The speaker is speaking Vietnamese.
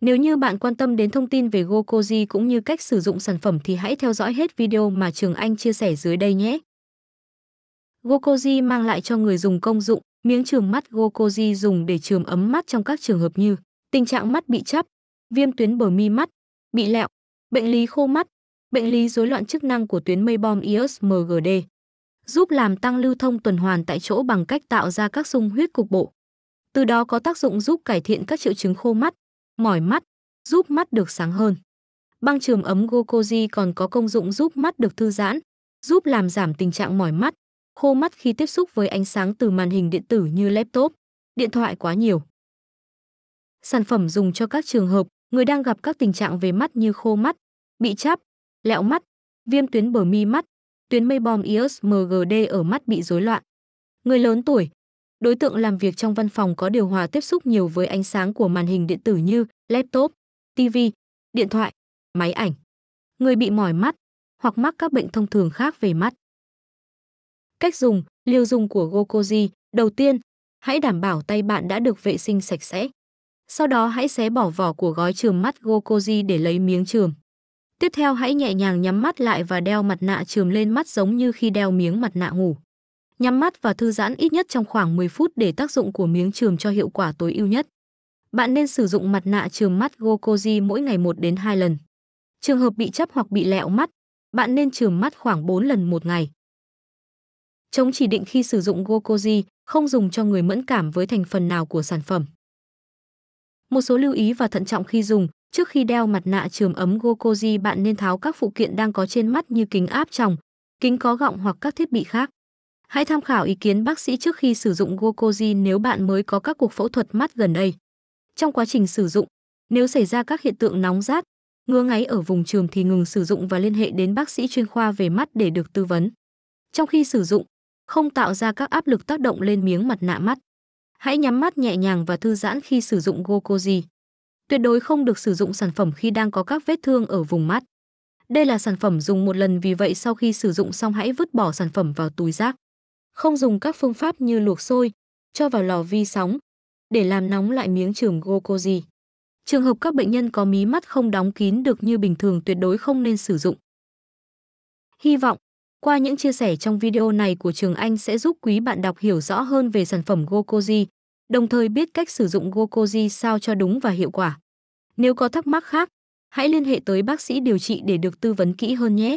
Nếu như bạn quan tâm đến thông tin về Gokoji cũng như cách sử dụng sản phẩm thì hãy theo dõi hết video mà Trường Anh chia sẻ dưới đây nhé. Gokoji mang lại cho người dùng công dụng, miếng trường mắt Gokoji dùng để trường ấm mắt trong các trường hợp như tình trạng mắt bị chắp, viêm tuyến bờ mi mắt, bị lẹo, bệnh lý khô mắt, bệnh lý rối loạn chức năng của tuyến mây bom IOS MGD, giúp làm tăng lưu thông tuần hoàn tại chỗ bằng cách tạo ra các sung huyết cục bộ. Từ đó có tác dụng giúp cải thiện các triệu chứng khô mắt, mỏi mắt, giúp mắt được sáng hơn. Băng trường ấm Gokoji còn có công dụng giúp mắt được thư giãn, giúp làm giảm tình trạng mỏi mắt, khô mắt khi tiếp xúc với ánh sáng từ màn hình điện tử như laptop, điện thoại quá nhiều. Sản phẩm dùng cho các trường hợp người đang gặp các tình trạng về mắt như khô mắt, bị chắp, lẹo mắt, viêm tuyến bờ mi mắt, tuyến mây bom IOS MGD ở mắt bị rối loạn. Người lớn tuổi, Đối tượng làm việc trong văn phòng có điều hòa tiếp xúc nhiều với ánh sáng của màn hình điện tử như laptop, TV, điện thoại, máy ảnh. Người bị mỏi mắt hoặc mắc các bệnh thông thường khác về mắt. Cách dùng, liều dùng của Gokoji, đầu tiên, hãy đảm bảo tay bạn đã được vệ sinh sạch sẽ. Sau đó hãy xé bỏ vỏ của gói trường mắt Gokoji để lấy miếng trường. Tiếp theo hãy nhẹ nhàng nhắm mắt lại và đeo mặt nạ trường lên mắt giống như khi đeo miếng mặt nạ ngủ nhắm mắt và thư giãn ít nhất trong khoảng 10 phút để tác dụng của miếng chườm cho hiệu quả tối ưu nhất. Bạn nên sử dụng mặt nạ chườm mắt Gokoji mỗi ngày 1 đến 2 lần. Trường hợp bị chắp hoặc bị lẹo mắt, bạn nên chườm mắt khoảng 4 lần một ngày. Chống chỉ định khi sử dụng Gokoji, không dùng cho người mẫn cảm với thành phần nào của sản phẩm. Một số lưu ý và thận trọng khi dùng, trước khi đeo mặt nạ chườm ấm Gokoji bạn nên tháo các phụ kiện đang có trên mắt như kính áp tròng, kính có gọng hoặc các thiết bị khác. Hãy tham khảo ý kiến bác sĩ trước khi sử dụng Glucosi nếu bạn mới có các cuộc phẫu thuật mắt gần đây. Trong quá trình sử dụng, nếu xảy ra các hiện tượng nóng rát, ngứa ngáy ở vùng trường thì ngừng sử dụng và liên hệ đến bác sĩ chuyên khoa về mắt để được tư vấn. Trong khi sử dụng, không tạo ra các áp lực tác động lên miếng mặt nạ mắt. Hãy nhắm mắt nhẹ nhàng và thư giãn khi sử dụng Glucosi. Tuyệt đối không được sử dụng sản phẩm khi đang có các vết thương ở vùng mắt. Đây là sản phẩm dùng một lần vì vậy sau khi sử dụng xong hãy vứt bỏ sản phẩm vào túi rác không dùng các phương pháp như luộc sôi, cho vào lò vi sóng để làm nóng lại miếng trường glucosi. Trường hợp các bệnh nhân có mí mắt không đóng kín được như bình thường tuyệt đối không nên sử dụng. Hy vọng, qua những chia sẻ trong video này của Trường Anh sẽ giúp quý bạn đọc hiểu rõ hơn về sản phẩm Gokoji, đồng thời biết cách sử dụng Gokoji sao cho đúng và hiệu quả. Nếu có thắc mắc khác, hãy liên hệ tới bác sĩ điều trị để được tư vấn kỹ hơn nhé.